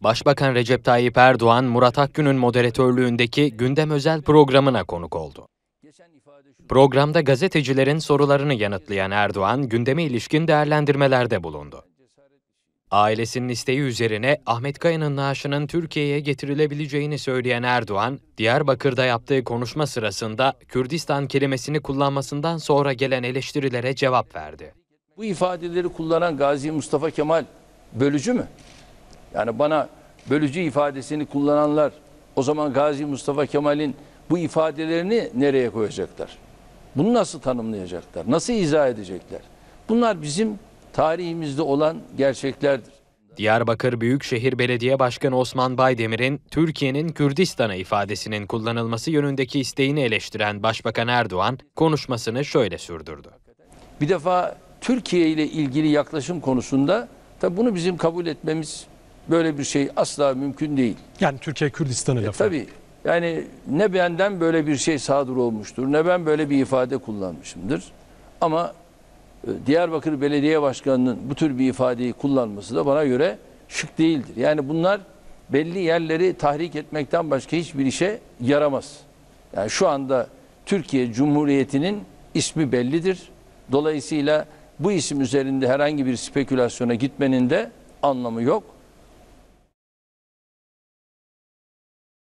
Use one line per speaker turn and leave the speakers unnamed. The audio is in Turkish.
Başbakan Recep Tayyip Erdoğan, Murat Akgün'ün moderatörlüğündeki gündem özel programına konuk oldu. Programda gazetecilerin sorularını yanıtlayan Erdoğan, gündeme ilişkin değerlendirmelerde bulundu. Şey. Ailesinin isteği üzerine Ahmet Kaya'nın naaşının Türkiye'ye getirilebileceğini söyleyen Erdoğan, Diyarbakır'da yaptığı konuşma sırasında Kürdistan kelimesini kullanmasından sonra gelen eleştirilere cevap verdi.
Bu ifadeleri kullanan Gazi Mustafa Kemal bölücü mü? Yani bana bölücü ifadesini kullananlar o zaman Gazi Mustafa Kemal'in bu ifadelerini nereye koyacaklar? Bunu nasıl tanımlayacaklar? Nasıl
izah edecekler? Bunlar bizim tarihimizde olan gerçeklerdir. Diyarbakır Büyükşehir Belediye Başkanı Osman Baydemir'in Türkiye'nin Kürdistan'a ifadesinin kullanılması yönündeki isteğini eleştiren Başbakan Erdoğan konuşmasını şöyle sürdürdü. Bir defa Türkiye ile ilgili yaklaşım konusunda Tabi bunu bizim kabul
etmemiz böyle bir şey asla mümkün değil. Yani Türkiye Kürdistan'ı e, lafı. Tabii. Yani ne benden böyle bir şey sadır olmuştur ne ben böyle bir ifade kullanmışımdır. Ama e, Diyarbakır Belediye Başkanı'nın bu tür bir ifadeyi kullanması da bana göre şık değildir. Yani bunlar belli yerleri tahrik etmekten başka hiçbir işe yaramaz. Yani şu anda Türkiye Cumhuriyeti'nin ismi bellidir. Dolayısıyla bu isim üzerinde herhangi bir spekülasyona gitmenin de anlamı yok.